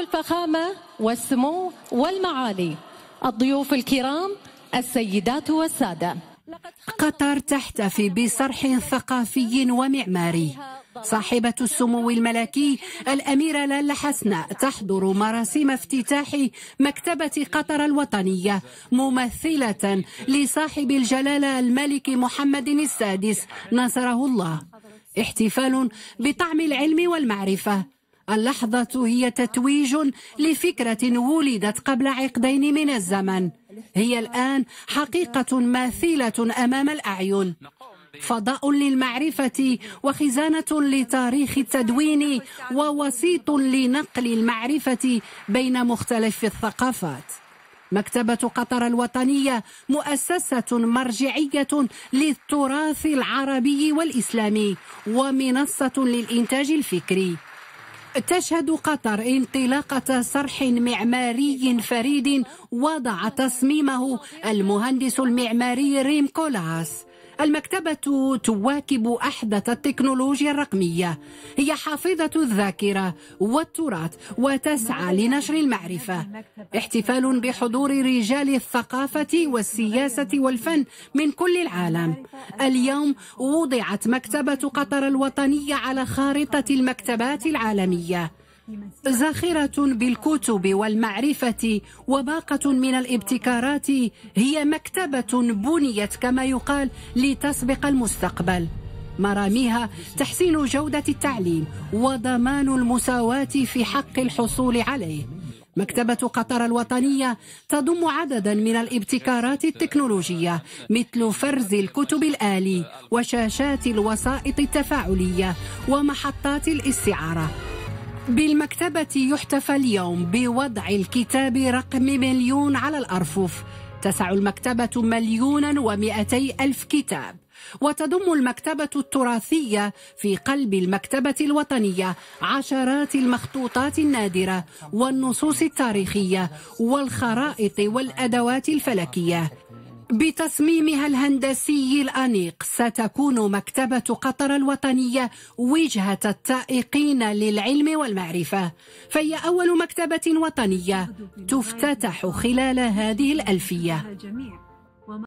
الفخامة والسمو والمعالي الضيوف الكرام السيدات والسادة قطر تحتفي بصرح ثقافي ومعماري صاحبة السمو الملكي الأميرة لالة حسناء تحضر مراسم افتتاح مكتبة قطر الوطنية ممثلة لصاحب الجلالة الملك محمد السادس نصره الله احتفال بطعم العلم والمعرفة اللحظة هي تتويج لفكرة ولدت قبل عقدين من الزمن هي الآن حقيقة ماثلة أمام الأعين فضاء للمعرفة وخزانة لتاريخ التدوين ووسيط لنقل المعرفة بين مختلف الثقافات مكتبة قطر الوطنية مؤسسة مرجعية للتراث العربي والإسلامي ومنصة للإنتاج الفكري تشهد قطر انطلاقة صرح معماري فريد وضع تصميمه المهندس المعماري ريم كولاس المكتبة تواكب أحدث التكنولوجيا الرقمية هي حافظة الذاكرة والتراث وتسعى لنشر المعرفة احتفال بحضور رجال الثقافة والسياسة والفن من كل العالم اليوم وضعت مكتبة قطر الوطنية على خارطة المكتبات العالمية ذخيرة بالكتب والمعرفة وباقة من الابتكارات هي مكتبة بنيت كما يقال لتسبق المستقبل مراميها تحسين جودة التعليم وضمان المساواة في حق الحصول عليه مكتبة قطر الوطنية تضم عددا من الابتكارات التكنولوجية مثل فرز الكتب الآلي وشاشات الوسائط التفاعلية ومحطات الاستعارة بالمكتبة يحتفى اليوم بوضع الكتاب رقم مليون على الأرفف تسع المكتبة مليونا ومئتي ألف كتاب وتضم المكتبة التراثية في قلب المكتبة الوطنية عشرات المخطوطات النادرة والنصوص التاريخية والخرائط والأدوات الفلكية بتصميمها الهندسي الأنيق ستكون مكتبة قطر الوطنية وجهة التائقين للعلم والمعرفة فهي أول مكتبة وطنية تفتتح خلال هذه الألفية